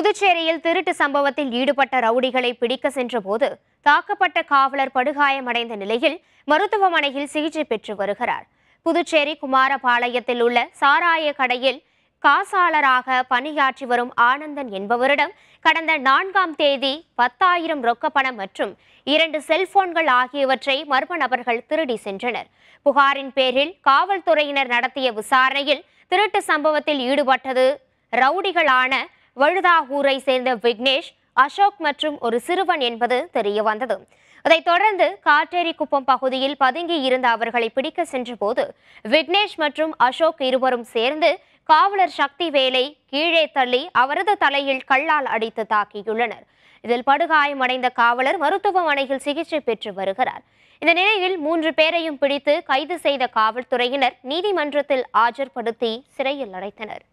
புதுச்சேரியில் திருட்டு சம்பவத்தில் ஈடுபட்ட ரவுடிகளை பிடிக்க சென்றபோது தாக்கப்பட்ட காவலர் படுகாயமடைந்த நிலையில் மருத்துவமனையில் சிகிச்சை பெற்று வருகிறார் புதுச்சேரி குமாரபாளையத்தில் உள்ள சாராய கடையில் காசாளராக பணியாற்றி வரும் ஆனந்தன் என்பவரிடம் கடந்த நான்காம் தேதி பத்தாயிரம் ரொக்கப்பணம் மற்றும் இரண்டு செல்போன்கள் ஆகியவற்றை மர்ம நபர்கள் திருடி சென்றனர் புகாரின் பேரில் காவல்துறையினர் நடத்திய விசாரணையில் திருட்டு சம்பவத்தில் ஈடுபட்டது ரவுடிகளான வழுதாகூரை சேர்ந்த விக்னேஷ் அசோக் மற்றும் ஒரு சிறுவன் என்பது தெரிய வந்தது அதைத் தொடர்ந்து காட்டேரி குப்பம் பகுதியில் பதுங்கி இருந்த அவர்களை பிடிக்க சென்றபோது விக்னேஷ் மற்றும் அசோக் இருவரும் சேர்ந்து காவலர் சக்தி வேலை கீழே தள்ளி அவரது தலையில் கல்லால் அடித்து தாக்கியுள்ளனர் இதில் படுகாயமடைந்த காவலர் மருத்துவமனையில் சிகிச்சை பெற்று வருகிறார் இந்த நிலையில் மூன்று பேரையும் பிடித்து கைது செய்த காவல்துறையினர் நீதிமன்றத்தில் ஆஜர்படுத்தி சிறையில் அடைத்தனர்